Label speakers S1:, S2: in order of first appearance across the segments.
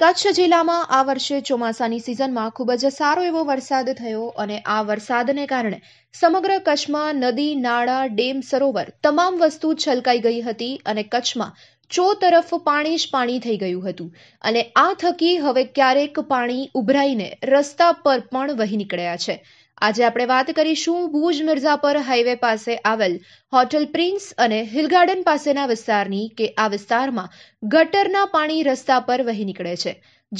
S1: કચ્છ જિલ્લામાં આ વર્ષે ચોમાસાની સિઝનમાં ખૂબ જ સારો એવો વરસાદ થયો અને આ વરસાદને કારણે સમગ્ર કચ્છમાં નદી નાળા ડેમ સરોવર તમામ વસ્તુ છલકાઈ ગઈ હતી અને કચ્છમાં ચો તરફ પાણી જ પાણી થઈ ગયું હતું અને આ થકી હવે ક્યારેક પાણી ઉભરાઈને રસ્તા પર પણ વહી નીકળ્યા છે આજે આપણે વાત કરીશું ભુજ મિર્ઝાપર હાઈવે પાસે આવેલ હોટલ પ્રિન્સ અને હિલ પાસેના વિસ્તારની કે આ વિસ્તારમાં ગટરના પાણી રસ્તા પર વહી નીકળે છે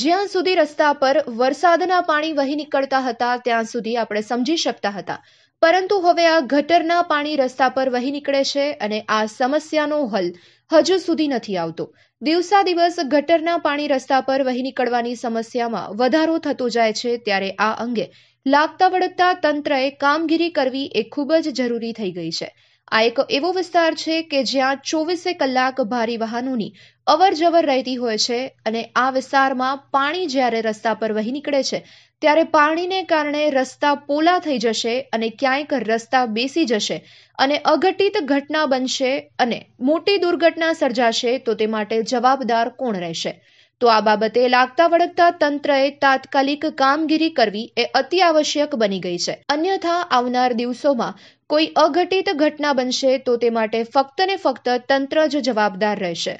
S1: જ્યાં સુધી રસ્તા પર વરસાદના પાણી વહી નીકળતા હતા ત્યાં સુધી આપણે સમજી શકતા હતા પરંતુ હવે આ ગટરના પાણી રસ્તા પર વહી નીકળે છે અને આ સમસ્યાનો હલ હજુ સુધી નથી આવતો દિવસા દિવસ ગટરના પાણી રસ્તા પર વહી નીકળવાની સમસ્યામાં વધારો થતો જાય છે ત્યારે આ અંગે લાગતા વળગતા તંત્રએ કામગીરી કરવી એ ખૂબ જ જરૂરી થઈ ગઈ છે આ એક એવો વિસ્તાર છે કે જ્યાં ચોવીસે કલાક ભારી વાહનોની અવર જવર રહેતી હોય છે અને આ વિસ્તારમાં પાણી જ્યારે રસ્તા પર વહી નીકળે છે ત્યારે પાણીને કારણે રસ્તા પોલા થઈ જશે અને ક્યાંક રસ્તા બેસી જશે અને અઘટિત ઘટના બનશે અને મોટી દુર્ઘટના સર્જાશે તો તે માટે જવાબદાર કોણ રહેશે તો આ બાબતે લાગતા વળગતા તંત્રએ તાત્કાલિક કામગીરી કરવી એ અતિ આવશ્યક બની ગઈ છે અન્યથા આવનાર દિવસોમાં કોઈ અઘટિત ઘટના બનશે તો તે માટે ફક્ત ને ફક્ત તંત્ર જ જવાબદાર રહેશે